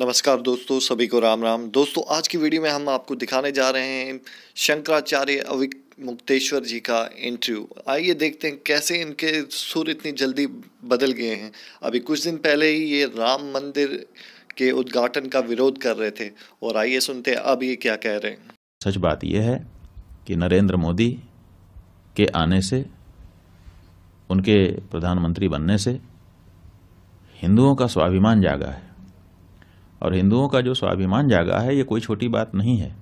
नमस्कार दोस्तों सभी को राम राम दोस्तों आज की वीडियो में हम आपको दिखाने जा रहे हैं शंकराचार्य अविक मुक्तेश्वर जी का इंटरव्यू आइए देखते हैं कैसे इनके सुर इतनी जल्दी बदल गए हैं अभी कुछ दिन पहले ही ये राम मंदिर के उद्घाटन का विरोध कर रहे थे और आइए सुनते हैं अब ये क्या कह रहे हैं सच बात यह है कि नरेंद्र मोदी के आने से उनके प्रधानमंत्री बनने से हिंदुओं का स्वाभिमान जागा है और हिंदुओं का जो स्वाभिमान जागा है ये कोई छोटी बात नहीं है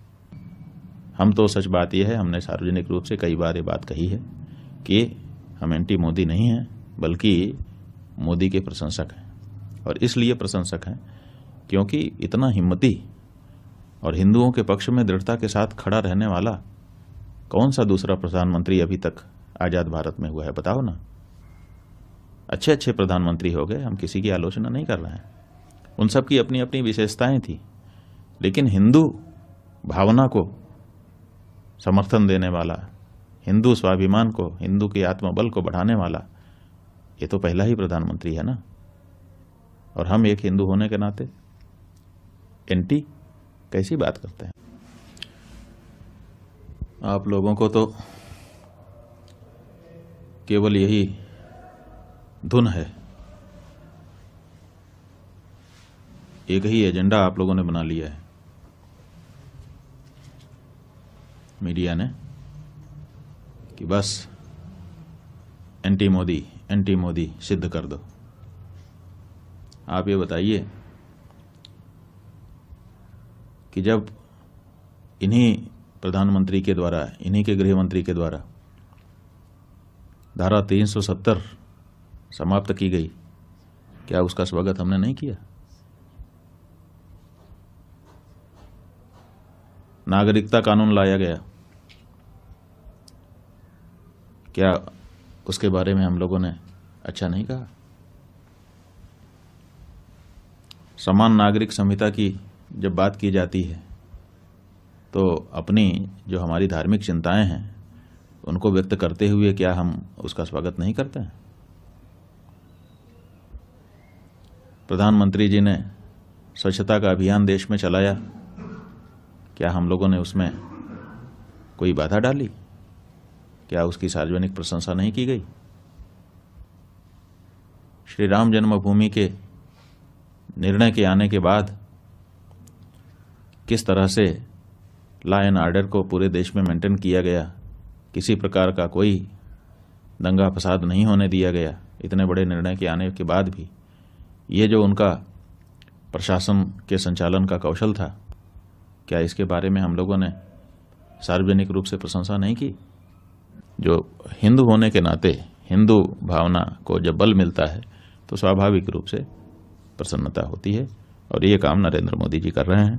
हम तो सच बात यह है हमने सार्वजनिक रूप से कई बार ये बात कही है कि हम एंटी मोदी नहीं हैं बल्कि मोदी के प्रशंसक हैं और इसलिए प्रशंसक हैं क्योंकि इतना हिम्मती और हिंदुओं के पक्ष में दृढ़ता के साथ खड़ा रहने वाला कौन सा दूसरा प्रधानमंत्री अभी तक आज़ाद भारत में हुआ है बताओ ना अच्छे अच्छे प्रधानमंत्री हो गए हम किसी की आलोचना नहीं कर रहे हैं उन सब की अपनी अपनी विशेषताएं थी लेकिन हिंदू भावना को समर्थन देने वाला हिंदू स्वाभिमान को हिंदू के आत्मबल को बढ़ाने वाला ये तो पहला ही प्रधानमंत्री है ना और हम एक हिंदू होने के नाते एंटी कैसी बात करते हैं आप लोगों को तो केवल यही धुन है एक ही एजेंडा आप लोगों ने बना लिया है मीडिया ने कि बस एंटी मोदी एंटी मोदी सिद्ध कर दो आप ये बताइए कि जब इन्हीं प्रधानमंत्री के द्वारा इन्हीं के गृह मंत्री के द्वारा धारा 370 समाप्त की गई क्या उसका स्वागत हमने नहीं किया नागरिकता कानून लाया गया क्या उसके बारे में हम लोगों ने अच्छा नहीं कहा समान नागरिक संहिता की जब बात की जाती है तो अपनी जो हमारी धार्मिक चिंताएं हैं उनको व्यक्त करते हुए क्या हम उसका स्वागत नहीं करते हैं प्रधानमंत्री जी ने स्वच्छता का अभियान देश में चलाया क्या हम लोगों ने उसमें कोई बाधा डाली क्या उसकी सार्वजनिक प्रशंसा नहीं की गई श्री राम जन्मभूमि के निर्णय के आने के बाद किस तरह से लॉ एंड आर्डर को पूरे देश में मेंटेन किया गया किसी प्रकार का कोई दंगा फसाद नहीं होने दिया गया इतने बड़े निर्णय के आने के बाद भी ये जो उनका प्रशासन के संचालन का कौशल था क्या इसके बारे में हम लोगों ने सार्वजनिक रूप से प्रशंसा नहीं की जो हिंदू होने के नाते हिंदू भावना को जब बल मिलता है तो स्वाभाविक रूप से प्रसन्नता होती है और ये काम नरेंद्र मोदी जी कर रहे हैं